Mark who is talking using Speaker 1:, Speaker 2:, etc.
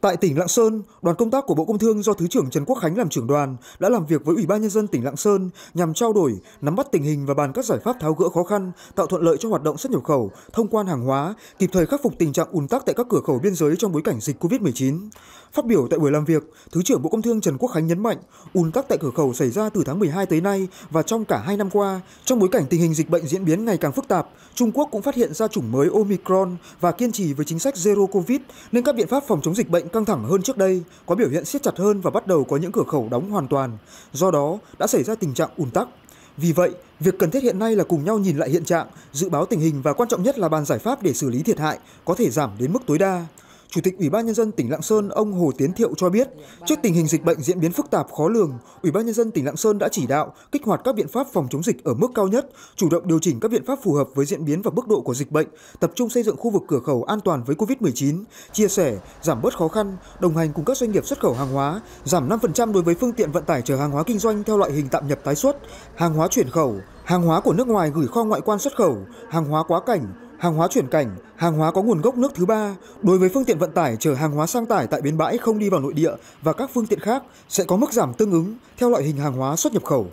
Speaker 1: Tại tỉnh Lạng Sơn, đoàn công tác của Bộ Công Thương do Thứ trưởng Trần Quốc Khánh làm trưởng đoàn đã làm việc với Ủy ban nhân dân tỉnh Lạng Sơn nhằm trao đổi, nắm bắt tình hình và bàn các giải pháp tháo gỡ khó khăn, tạo thuận lợi cho hoạt động xuất nhập khẩu, thông quan hàng hóa, kịp thời khắc phục tình trạng ùn tắc tại các cửa khẩu biên giới trong bối cảnh dịch Covid-19. Phát biểu tại buổi làm việc, Thứ trưởng Bộ Công Thương Trần Quốc Khánh nhấn mạnh, ùn tắc tại cửa khẩu xảy ra từ tháng 12 tới nay và trong cả hai năm qua, trong bối cảnh tình hình dịch bệnh diễn biến ngày càng phức tạp, Trung Quốc cũng phát hiện ra chủng mới Omicron và kiên trì với chính sách Zero Covid nên các biện pháp phòng chống dịch bệnh hiện căng thẳng hơn trước đây, có biểu hiện siết chặt hơn và bắt đầu có những cửa khẩu đóng hoàn toàn, do đó đã xảy ra tình trạng ùn tắc. Vì vậy, việc cần thiết hiện nay là cùng nhau nhìn lại hiện trạng, dự báo tình hình và quan trọng nhất là bàn giải pháp để xử lý thiệt hại có thể giảm đến mức tối đa. Chủ tịch Ủy ban nhân dân tỉnh Lạng Sơn ông Hồ Tiến Thiệu cho biết, trước tình hình dịch bệnh diễn biến phức tạp khó lường, Ủy ban nhân dân tỉnh Lạng Sơn đã chỉ đạo kích hoạt các biện pháp phòng chống dịch ở mức cao nhất, chủ động điều chỉnh các biện pháp phù hợp với diễn biến và mức độ của dịch bệnh, tập trung xây dựng khu vực cửa khẩu an toàn với Covid-19, chia sẻ, giảm bớt khó khăn, đồng hành cùng các doanh nghiệp xuất khẩu hàng hóa, giảm 5% đối với phương tiện vận tải chở hàng hóa kinh doanh theo loại hình tạm nhập tái xuất, hàng hóa chuyển khẩu, hàng hóa của nước ngoài gửi kho ngoại quan xuất khẩu, hàng hóa quá cảnh, Hàng hóa chuyển cảnh, hàng hóa có nguồn gốc nước thứ ba, đối với phương tiện vận tải chở hàng hóa sang tải tại bến bãi không đi vào nội địa và các phương tiện khác sẽ có mức giảm tương ứng theo loại hình hàng hóa xuất nhập khẩu.